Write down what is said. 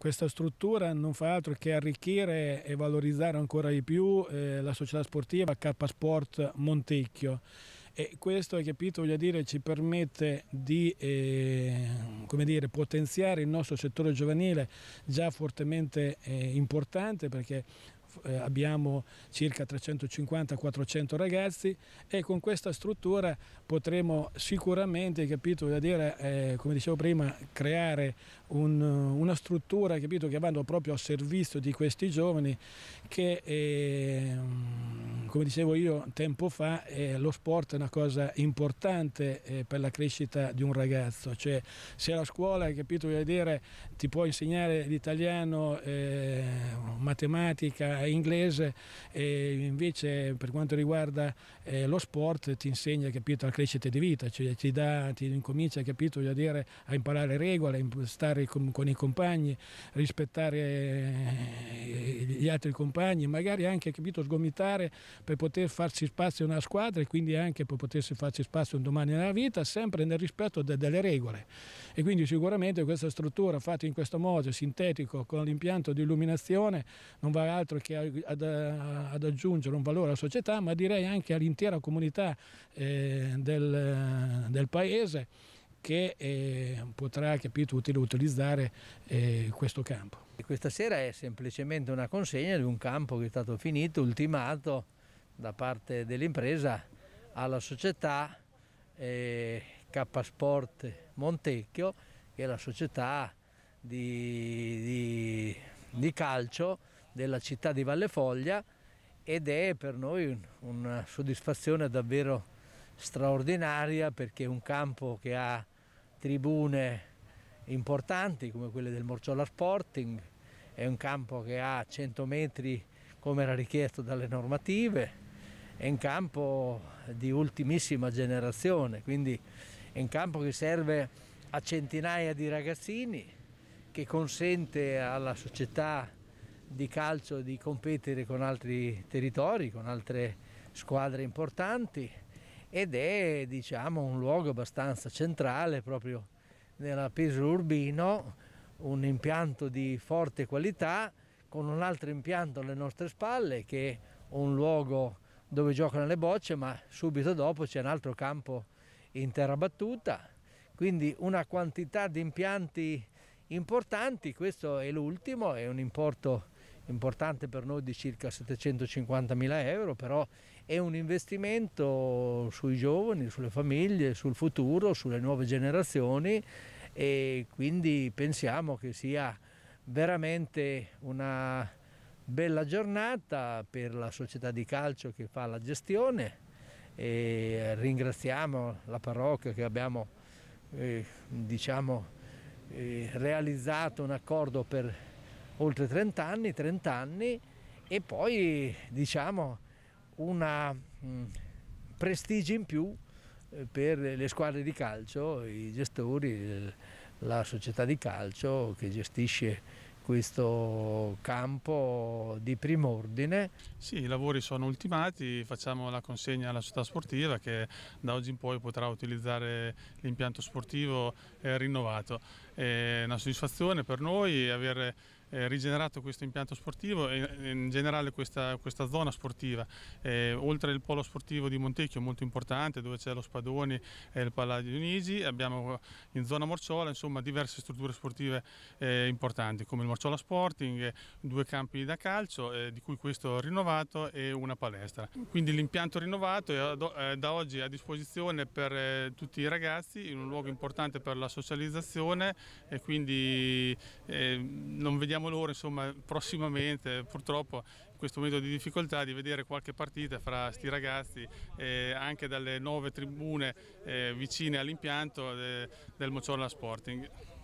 Questa struttura non fa altro che arricchire e valorizzare ancora di più eh, la società sportiva K Sport Montecchio e questo hai capito voglio dire ci permette di eh, dire, potenziare il nostro settore giovanile già fortemente eh, importante perché eh, abbiamo circa 350-400 ragazzi e con questa struttura potremo sicuramente, capito, dire, eh, come dicevo prima, creare un, una struttura capito, che vanno proprio a servizio di questi giovani che, eh, come dicevo io tempo fa, eh, lo sport è una cosa importante eh, per la crescita di un ragazzo, cioè se la scuola capito, dire, ti può insegnare l'italiano, eh, matematica, inglese e invece per quanto riguarda eh, lo sport ti insegna capito, la crescita di vita, cioè ti, dà, ti incomincia capito, dire, a imparare regole, stare con, con i compagni, rispettare eh, gli altri compagni, magari anche capito, sgomitare per poter farsi spazio in una squadra e quindi anche per potersi farsi spazio un domani nella vita, sempre nel rispetto de delle regole. E quindi sicuramente questa struttura fatta in questo modo, sintetico, con l'impianto di illuminazione, non va altro che anche ad, ad, aggiungere un valore alla società, ma direi anche all'intera comunità eh, del, del paese che eh, potrà capito, utilizzare eh, questo campo. Questa sera è semplicemente una consegna di un campo che è stato finito, ultimato da parte dell'impresa alla società eh, K Sport Montecchio, che è la società di, di, di calcio della città di Valle Foglia ed è per noi una soddisfazione davvero straordinaria perché è un campo che ha tribune importanti come quelle del Morciola Sporting, è un campo che ha 100 metri come era richiesto dalle normative, è un campo di ultimissima generazione, quindi è un campo che serve a centinaia di ragazzini, che consente alla società di calcio di competere con altri territori, con altre squadre importanti ed è diciamo, un luogo abbastanza centrale proprio nella Piso Urbino, un impianto di forte qualità con un altro impianto alle nostre spalle che è un luogo dove giocano le bocce ma subito dopo c'è un altro campo in terra battuta, quindi una quantità di impianti importanti, questo è l'ultimo, è un importo importante per noi di circa 750 mila euro, però è un investimento sui giovani, sulle famiglie, sul futuro, sulle nuove generazioni e quindi pensiamo che sia veramente una bella giornata per la società di calcio che fa la gestione e ringraziamo la parrocchia che abbiamo eh, diciamo, eh, realizzato un accordo per oltre 30 anni, 30 anni e poi diciamo un mm, prestigio in più eh, per le squadre di calcio, i gestori, eh, la società di calcio che gestisce questo campo di primo ordine. Sì, i lavori sono ultimati, facciamo la consegna alla società sportiva che da oggi in poi potrà utilizzare l'impianto sportivo eh, rinnovato. È una soddisfazione per noi avere eh, rigenerato questo impianto sportivo e eh, in generale questa, questa zona sportiva. Eh, oltre al polo sportivo di Montecchio molto importante dove c'è lo Spadoni e il Palladio Dionisi, abbiamo eh, in zona Morciola insomma, diverse strutture sportive eh, importanti come il Morciola Sporting, eh, due campi da calcio di cui questo rinnovato e una palestra. Quindi l'impianto rinnovato è da oggi a disposizione per tutti i ragazzi in un luogo importante per la socializzazione e quindi non vediamo chiediamo loro insomma, prossimamente, purtroppo in questo momento di difficoltà, di vedere qualche partita fra sti ragazzi eh, anche dalle nuove tribune eh, vicine all'impianto eh, del Mocciorla Sporting.